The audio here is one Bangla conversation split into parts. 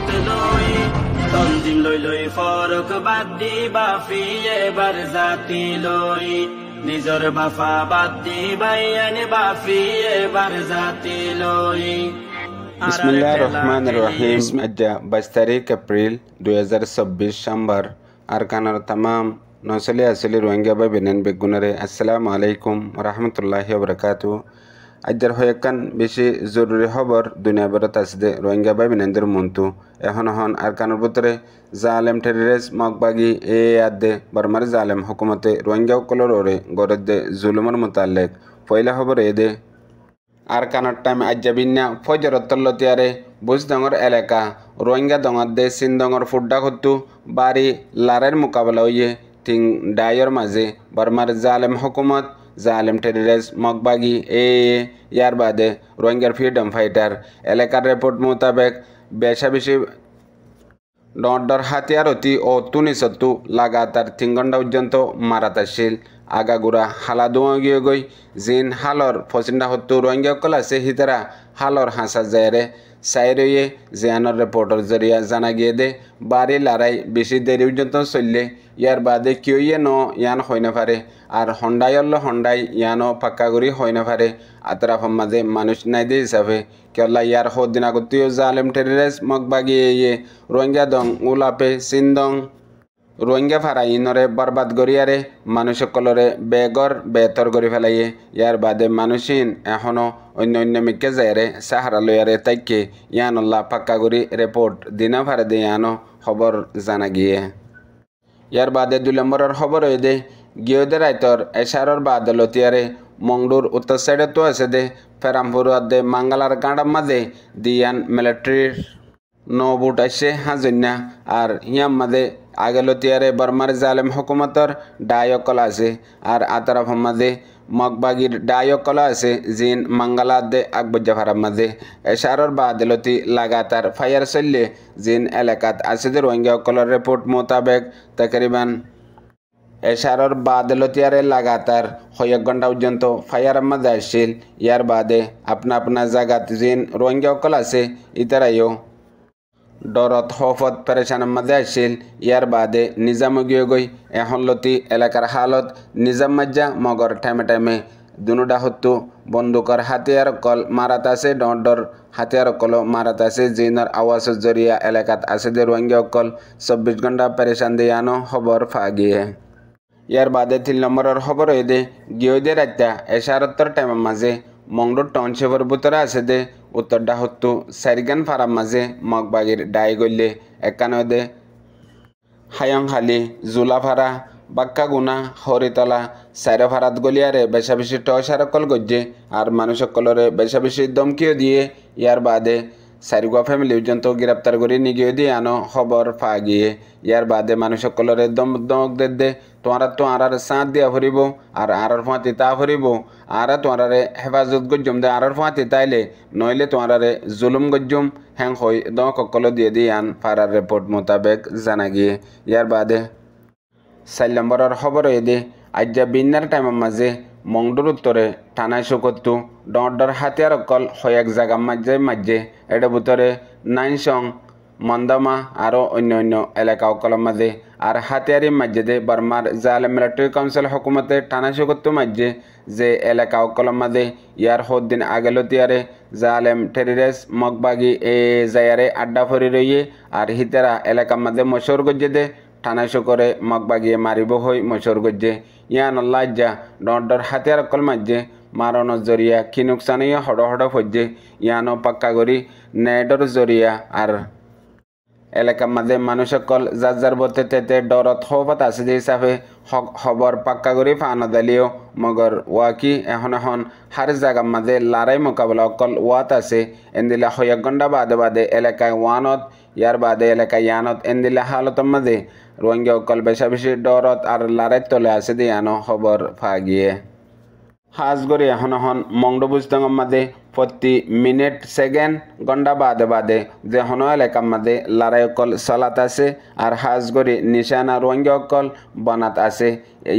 মত লই তঞ্জিম লই লই ফরক বাদ দি বাফি এবার জাতি লই নিজর বাফা বাদ দি বাইয়ান বাফি এবার জাতি লই বিসমিল্লাহ রহমান রহিম বাইশ তারিখ এপ্রিল দুই হাজার চব্বিশ সোমবার আরকানোর তামাম নৌসলি আসলি রোহিঙ্গা বা বিনেন বেগুনরে আসসালামু আলাইকুম রহমতুল্লাহ বরকাতু আজ্যার হয়েকান বেশি জরুরি হবর দুনিয়া বেরত আসদে রোহিঙ্গা বাই বিনেন্দ্র মন্তু এখন হন আর বুতরে জা জালেম টেরিরেস মগবাগি এ আদে বর্মার জালেম হুকুমতে রোহিঙ্গা সকলের ওরে গড়ের দে জুলুমর মোতালেক পয়লা হবর এ দে আর কানার টাইম আজ্যা বিন্যা বুঝ বুজদঙর এলাকা রোহিঙ্গা দঙার দে সিনদঙর ফুড্ডা খত্তু বাড়ি লারের মোকাবেলা হইয়ে থিং ডায়ের মাঝে বর্মার জালেম হকুমত জালেম টেরিরেস মগবাগি এ ইয়ার বাদে রোহিঙ্গার ফ্রিডম ফাইটার এলাকার রিপোর্ট মোতাবেক বেশাবেশি ডর হাতিয়ার অতি ও তুনিসত্তু লাগাতার তিন ঘন্টা পর্যন্ত মারাতাশীল আগাগুড়া হালা দুয়গিয়ে গই জিন হালর ফসিন্ডা হত্তু রোহিঙ্গা কল আছে হিতারা হালর হাঁসা যায় সাইরয়ে জিয়ানোর রিপোর্টর জরিয়া জানা গিয়ে দে বাড়ি লড়াই বেশি দেরি পর্যন্ত চললে ইয়ার বাদে কেউয়ে ন ইয়ান হয়ে নাপারে আর হন্ডাই অল্ল হন্ডাই ইয়ানো পাক্কা করি হয়ে নাপারে আতরাফর মাঝে মানুষ নাই দে হিসাবে কেলা ইয়ার হদিনা করতেও জালেম টেরিরেস মগ বাগিয়ে ইয়ে রোহিঙ্গা দং উলাপে সিন দং রোহিঙ্গা ফারাইনরে বরবাদ গরিয়ারে কলরে বেগর বেতর গড়ি ফেলাইয়ে ইয়ার বাদে মানুষিন এখনও অন্য অন্য মিকে যায়রে সাহারা লয়ারে তাইকে ইয়ানুল্লাহ পাক্কাগুড়ি রেপোর্ট দিনা ফারাদে ইয়ানো খবর জানা গিয়ে ইয়ার বাদে দুই নম্বরের খবর হয়ে দে গিয়দের রায়তর এশারর বা আদালতিয়ারে মংডুর উত্তর সাইডে তো আছে দে ফেরামপুর দে মাঙ্গালার গাঁড়ার মাঝে দিয়ান মিলিটারির নবুট আসে হাজন্যা আর ইয়াম মাঝে આગેલો বর্মার জালেম হকুমতর ডায় কলা আছে আর আতারাফ মাঝে মগবাগির ডায় কলা আছে জিন মাঙ্গালা দে আকবর মাঝে এশারর বাদেলতি লাগাতার ফায়ার চললে জিন এলাকাত আছে যে রোহিঙ্গা কলর রিপোর্ট মোতাবেক তকরিবান এশারর বাদেলতিয়ারে লাগাতার কয়েক ঘন্টা পর্যন্ত ফায়ার মাঝে আসছিল ইয়ার বাদে আপনা আপনা জাগাত জিন রোহিঙ্গা কল আছে ইতারাইও ডৰত সৌফত ফেৰেচানৰ মাজে আছিল ইয়াৰ বাদে নিজাম গিয়ে গৈ এহলতি এলেকাৰ হালত নিজাম মাজ্জা মগৰ ঠেমে ঠেমে দুনুডা সত্তু বন্দুকৰ হাতিয়াৰ কল মাৰাত আছে ডৰ হাতিয়াৰ কল মাৰাত আছে জিনৰ আৱাজৰ জৰিয়া এলেকাত আছে দে যে কল চৌব্বিছ ঘণ্টা পেৰেচান দি আনো খবৰ ফাগিয়ে ইয়াৰ বাদে তিন নম্বৰৰ খবৰ হৈ দে গিয়ে দে ৰাতিয়া এচাৰতৰ টাইমৰ মাজে মংগল টাউনশ্বিপৰ বুতৰা আছে দে উত্তরটা হতো সারিগান ফারাম মাঝে মগবাগির ডাই গল্লে একানদে হায়ংহালি বাক্কা বাক্কাগুনা হরিতলা চাইরে ফারাত গলিয়ারে বেশা বেশি টয়সারকল গজ্জে আর মানুষসকলরে বেশা বেশি দমকিও দিয়ে ইয়ার বাদে চাৰিগোৱা ফেমিলি পর্যন্ত গ্ৰেপ্তাৰ কৰি নিগিয়ে দিয়ে আনো খবৰ ফা গিয়ে ইয়াৰ বাদে মানুহসকলৰে দম দমক দে তোমাৰ তোমাৰ চাঁত দিয়া ভৰিব আৰু আঁৰৰ ফুৱা তিতা ভৰিব আৰু তোমাৰ হেফাজত গজ্জম দে আঁৰৰ ফুৱা তিতাইলে নহ'লে তোমাৰ জুলুম গজ্জম হেং হৈ দকসকলে দিয়ে দি আন ফাৰাৰ ৰেপৰ্ট মোতাবেক জানাগিয়ে ইয়াৰ বাদে চাৰি নম্বৰৰ খবৰে দে আজ্যা বিন্নাৰ টাইমৰ মাজে মংডোৰ উত্তৰে থানাই চুকতো ডৰ ডৰ হাতীয়াৰ অকল হয় এক জাগা মাজে মাজে এডবুতৰে নাইন চং মন্দামা আৰু অন্যান্য এলেকাসকলৰ মাজে আৰু হাতিয়াৰীৰ মাজেদে বাৰ্মাৰ জাল মিলিটাৰী কাউন্সিল হকুমতে টানা চকতো মাজে যে এলেকাসকলৰ মাজে ইয়াৰ সদ্দিন আগলতিয়াৰে জালেম টেরিরেস মগবাগি এ জায়ারে আড্ডা ফরি রইয়ে আর হিতেরা এলাকার মাঝে মশোর গজ্জে দে টানা শকরে মগবাগিয়ে মারিব হই মশোর গজ্জে ইয়ান লাজ্জা ডর ডর হাতিয়ার কল মাজ্জে মারণ জরিয়া কিনুকসানিয়া হড় হড় ফজ্জে ইয়ানো পাক্কা গরি নেডর জরিয়া আর এলেকা মাঝে মানুষকল যার যার বতে তেতে ডরত হবত আছে যে হিসাবে খবর পাক্কা করে ফানো দালিও মগর ওয়াকি এখন এখন হার জায়গার মাঝে লড়াই মোকাবিলা অকল ওয়াত আছে এন্দিলা হয়েক বাদে বাদে এলাকায় ওয়ানত ইয়ার বাদে এলাকায় ইয়ানত এন্দিলা হালতর মাঝে রোহিঙ্গা অকল বেশা বেশি ডরত আর লড়াই তলে আছে দিয়ে আনো খবর ফাগিয়ে হাজগরি এখন এখন মংডবুজ মাঝে প্রতি মিনিট সেকেন্ড ঘন্টা বাদে বাদে যে হন এলাকার মধ্যে লড়াই অকল চলাত আছে আর হাজগরি নিশানা রোহিঙ্গা অকল বনাত আছে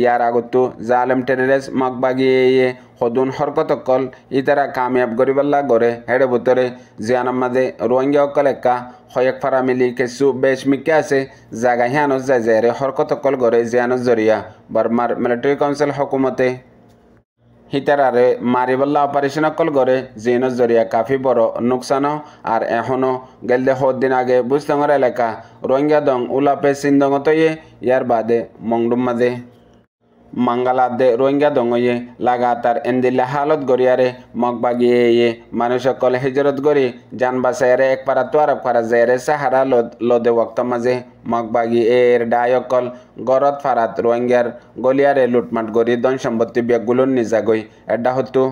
ইয়ার আগত জালেম টেরেস মগবাগি এ সদুন হরকত অকল ইতারা কামিয়াব গরিবাল্লা গড়ে হেড়ে বুতরে জিয়ানার মাঝে রোহিঙ্গা অকল একা হয়েক ফারা মিলি কিছু বেশ মিকে আছে জাগা হিয়ানো যায় যায় রে হরকত অকল গড়ে জিয়ানো জরিয়া বার্মার মিলিটারি কাউন্সিল হকুমতে হিতারারে মারিবল্লা অপারেশন অকল করে জিনর জরিয়া কাফি বড় নুকসানো আর এখনও গেলদে দিন আগে বুঝতঙর এলাকা রোহিঙ্গা দং উলাপে সিন্দঙতয়ে ইয়ার বাদে মংডুম মাদে মাঙ্গালাদে রোহিঙ্গা দঙ্গয়ে লাগাতার এন্দিল্লা হালত গড়িয়ারে মগবাগিয়ে ইয়ে মানুষসকল হিজরত গড়ি যান বাসায়ারে এক পারা তোয়ারব পারা জেরে সাহারা লদে ওক্ত মাঝে মগবাগি এর ডায়কল গরত ফারাত রোহিঙ্গার গলিয়ারে লুটমাট গড়ি দন সম্পত্তি বেগুলুন নিজাগই এডা হতো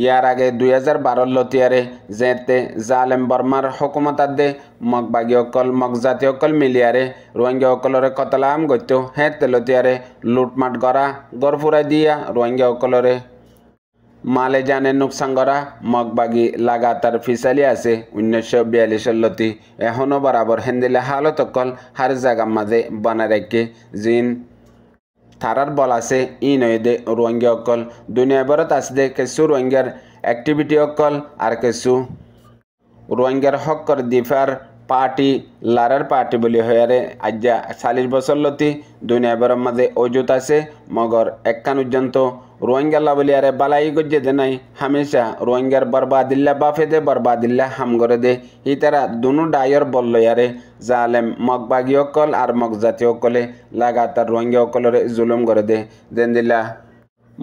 ইয়াৰ আগে দুহেজাৰ লতিয়াৰে জেতে জালেম বৰ্মাৰ সকুমতাদে মগবাগীসকল মগজাতীয়সকল মিলিয়াৰে ৰোহিংগীয়াসকলৰে কতলাম গত্য হে তেলতীয়াৰে লুটমাট কৰা গড় ফুৰাই দিয়া ৰোহিংগীয়াসকলৰে মালে জানে নোকচান কৰা মগবাগী লাগাতাৰ ফিচালি আছে ঊনৈছশ বিয়াল্লিছ লতি এখনো বৰাবৰ সেন্দিলে হালত অকল সাৰ জাগাৰ মাজে বনাৰেকে জিন থারার আছে ই নয় দে রোহিঙ্গি অকল দুনিয়া বরত আছে দে কিছু রোহিঙ্গার অ্যাক্টিভিটি অকল আর কিছু রোহিঙ্গার হকর দিফার পার্টি লারার পার্টি বলে হয়ারে আজ্যা চাল্লিশ বছর লতি দুনিয়া বরের মাঝে অজুত আছে মগর একখান পর্যন্ত রোহিঙ্গা বলিয়ারে বালাই গজ্জে দে নাই হামেশা রোহিঙ্গার বরবাদিল্লা বাফে দে বরবাদিল্লা হাম করে দে ই তারা দুনু ডায়র বললয়ারে জালেম মগবাগী অকল আর মগজাতি অকলে লাগাতার রোহিঙ্গা অকলরে জুলুম করে দে যেন দিল্লা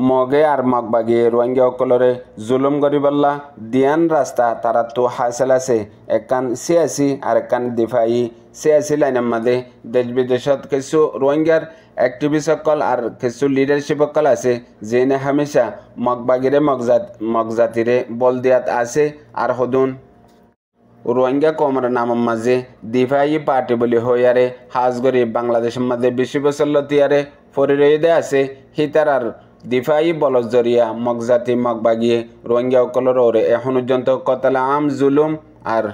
মগে আর মগ বাগিয়ে রোহিঙ্গাসকলরে জুলুম গরিবল্লা দিয়ান রাস্তা তারা তো হাসেল আছে একান সিয়াসি আর একান দিফাই সিয়াসি লাইনের মাঝে দেশ বিদেশত কিছু রোহিঙ্গার সকল আর কিছু সকল আছে যেনে হামেশা মগবাগিরে মগজাত মগজাতিরে বল দিয়াত আছে আর হদুন রোহিঙ্গা কমর নামের মাঝে দিফাই পার্টি বলে হইয়ারে হাজগরি বাংলাদেশের মাঝে বিশ্ব বসল্লতিয়ারে ফরিরইদে আছে হিতার আর দিফাই বলজরিয়া মগজাতি মগবাগিয়ে কলর ওরে এখন পর্যন্ত কতলা আম জুলুম আর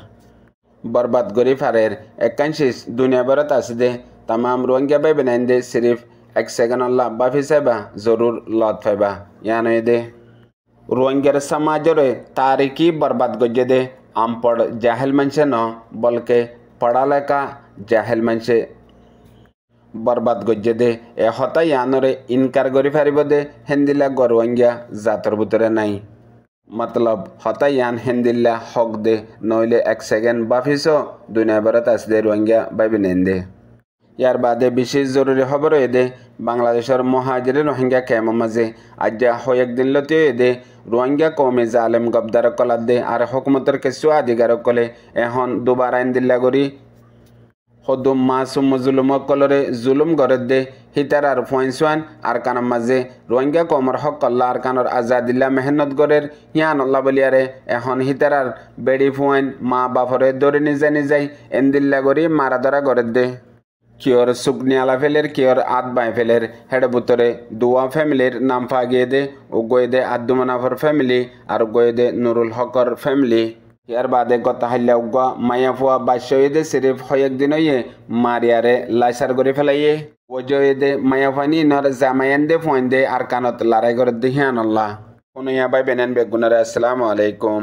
বরবাদ গরি ফারের একাংশিস দুনিয়া আছে দে তামাম রোহিঙ্গা বাই দে সিরিফ এক সেকেন্ড আল্লাহ বাফি সাইবা জরুর লত ফাইবা ইয়ান দে রোহিঙ্গার সমাজরে তারিকি বরবাদ গজে দে আমপড় জাহেল মানসে ন বলকে পড়ালেখা জাহেল মানসে বরবাদ গজ্জে দে এ হতাই আনরে ইনকার করি ফারিব দে হেন্দিলা গরুয়াঙ্গিয়া জাতর ভিতরে নাই মতলব হতাই ইয়ান হেন্দিল্লা হক দে নইলে এক সেকেন্ড বাফিস দুনিয়া বারত আসদে রোহিঙ্গা বাইবে নেন দে ইয়ার বাদে বিশেষ জরুরি খবর এদে বাংলাদেশের মহাজিরে রোহিঙ্গা কেম মাঝে আজ্যা হয় একদিন লতিও এদে রোহিঙ্গা কমে জালেম গবদার কলার দে আর হকুমতের কিছু আধিকারক কলে এখন দুবার আইন দিল্লা করি হদুম মাসুম জুলুম কলরে জুলুম গরে দে হিতার আর ফয়সওয়ান আর কানার মাঝে রোহিঙ্গা কমর হক কল্লা আর কানর আজাদিল্লা মেহনত গরের ইয়ান অল্লা বলিয়ারে এখন হিতার আর বেড়ি ফুয়েন মা বাফরে দরে নিজে নিজাই এন্দিল্লা গরি মারা ধরা গরে দে কিয়র সুকনিয়ালা ফেলের কিয়র আত বাই ফেলের হেড বুতরে দুয়া ফ্যামিলির নাম ফাগিয়ে দে ও গয়ে দে আদুমনাফর ফ্যামিলি আর গয়ে দে নুরুল হকর ফ্যামিলি ইয়ার বাদে গতা হাইলা উগা মায়া ফুয়া বাস্যদে সিরিফ হয়েক ইয়ে মারিয়ারে লাইসার করে ফেলাইয়ে ওজয়েদে মায়া ফানি নর জামায়ান দে ফোন দে আর কানত লড়াই করে দিহিয়ান আল্লাহ কোন ইয়াবাই বেনেন বেগুনারে আসসালামু আলাইকুম